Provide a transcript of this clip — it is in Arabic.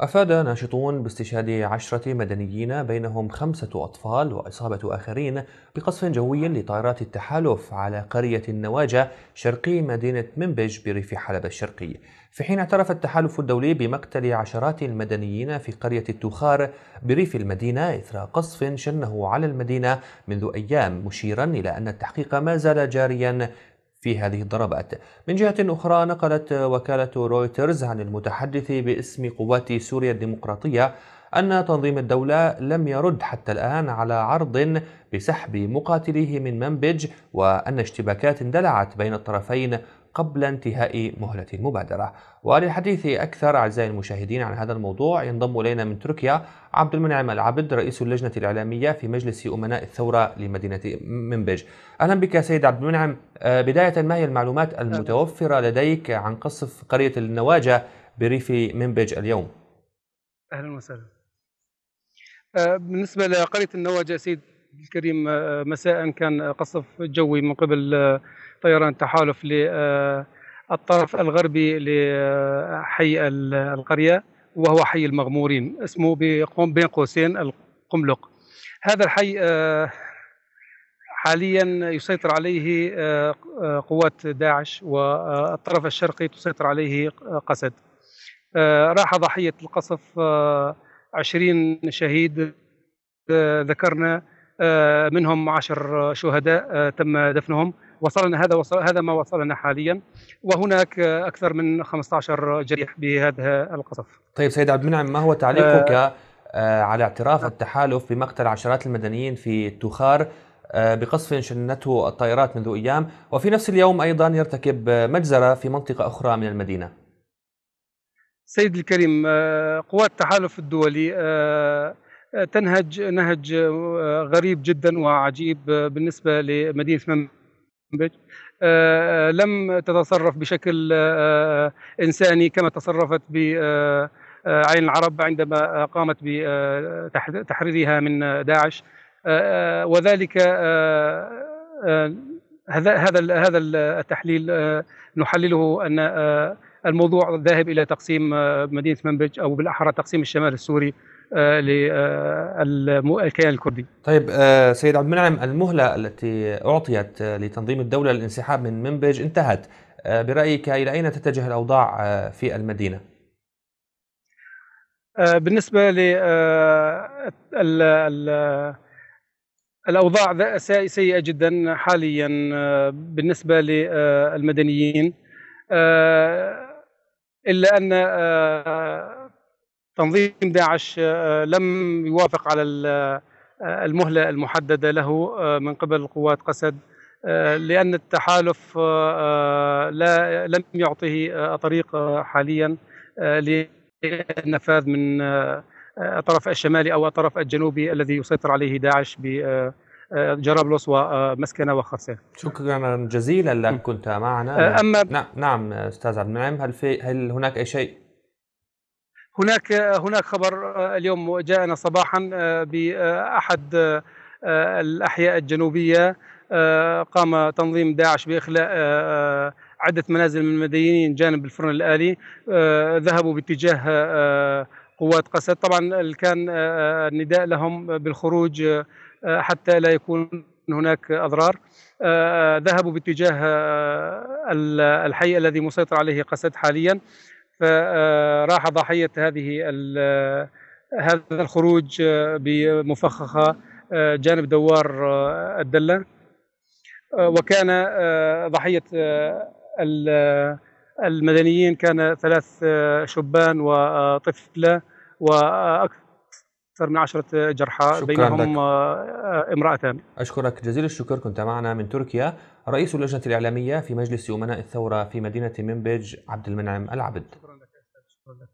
أفاد ناشطون باستشهاد عشرة مدنيين بينهم خمسة أطفال وإصابة آخرين بقصف جوي لطائرات التحالف على قرية النواجة شرقي مدينة منبج بريف حلب الشرقي في حين اعترف التحالف الدولي بمقتل عشرات المدنيين في قرية التوخار بريف المدينة إثر قصف شنه على المدينة منذ أيام مشيرا إلى أن التحقيق ما زال جاريا في هذه الضربات من جهة أخرى نقلت وكالة رويترز عن المتحدث باسم قوات سوريا الديمقراطية أن تنظيم الدولة لم يرد حتى الآن على عرض بسحب مقاتليه من منبج وأن اشتباكات اندلعت بين الطرفين قبل انتهاء مهلة المبادرة وللحديث أكثر أعزائي المشاهدين عن هذا الموضوع ينضم إلينا من تركيا عبد المنعم العبد رئيس اللجنة الإعلامية في مجلس أمناء الثورة لمدينة منبج أهلا بك سيد عبد المنعم آه، بداية ما هي المعلومات المتوفرة لديك عن قصف قرية النواجة بريف منبج اليوم أهلا وسهلا آه، بالنسبة لقرية النواجة سيد الكريم آه، مساء كان قصف جوي من قبل آه، طيران تحالف للطرف آه، الغربي لحي القرية وهو حي المغمورين اسمه بين قوسين القملق هذا الحي حاليا يسيطر عليه قوات داعش والطرف الشرقي تسيطر عليه قسد راح ضحية القصف 20 شهيد ذكرنا آه، منهم عشر شهداء آه، تم دفنهم وصلنا هذا وصل هذا ما وصلنا حاليا وهناك اكثر من 15 جريح بهذا القصف. طيب سيد عبد المنعم ما هو تعليقك آه, آه، على اعتراف نعم. التحالف بمقتل عشرات المدنيين في تخار بقصف شنته الطائرات منذ ايام وفي نفس اليوم ايضا يرتكب مجزره في منطقه اخرى من المدينه. سيد الكريم قوات التحالف الدولي تنهج نهج آه، غريب جدا وعجيب آه، بالنسبه لمدينه منبج آه، لم تتصرف بشكل انساني كما تصرفت ب عين العرب عندما قامت بتحريرها من داعش وذلك هذا هذا التحليل نحلله ان الموضوع ذاهب الى تقسيم مدينه منبج او بالاحرى تقسيم الشمال السوري للكيان آه، الكردي طيب آه، سيد عبد المنعم المهلة التي أعطيت لتنظيم الدولة للانسحاب من منبج انتهت آه، برأيك إلى أين تتجه الأوضاع في المدينة؟ بالنسبة للأوضاع الأوضاع سيئة جدا حاليا بالنسبة للمدنيين إلا أن تنظيم داعش آه، لم يوافق على آه، المهلة المحددة له آه، من قبل قوات قسد لأن التحالف لا لم يعطه طريق حاليا للنفاذ من الطرف الشمالي أو الطرف الجنوبي الذي يسيطر عليه داعش جرابلس ومسكنة وخرسان شكرا جزيلا لك كنت معنا أما نعم, نعم أستاذ عبد النعيم هل, في هل هناك أي شيء هناك هناك خبر آه، اليوم جاءنا صباحا آه، باحد آه، الاحياء الجنوبيه قام تنظيم داعش باخلاء عده منازل من المدنيين جانب الفرن الالي ذهبوا باتجاه قوات قسد طبعا كان النداء لهم بالخروج حتى لا يكون هناك اضرار ذهبوا باتجاه الحي الذي مسيطر عليه قسد حاليا فراح ضحية هذه هذا الخروج بمفخخة آه، جانب دوار آه، الدلة آه، وكان ضحية المدنيين كان ثلاث شبان وطفلة وأكثر من عشرة جرحى بينهم لك. امرأتان أشكرك جزيل الشكر كنت معنا من تركيا رئيس اللجنة الإعلامية في مجلس أمناء الثورة في مدينة منبج عبد المنعم العبد Hola.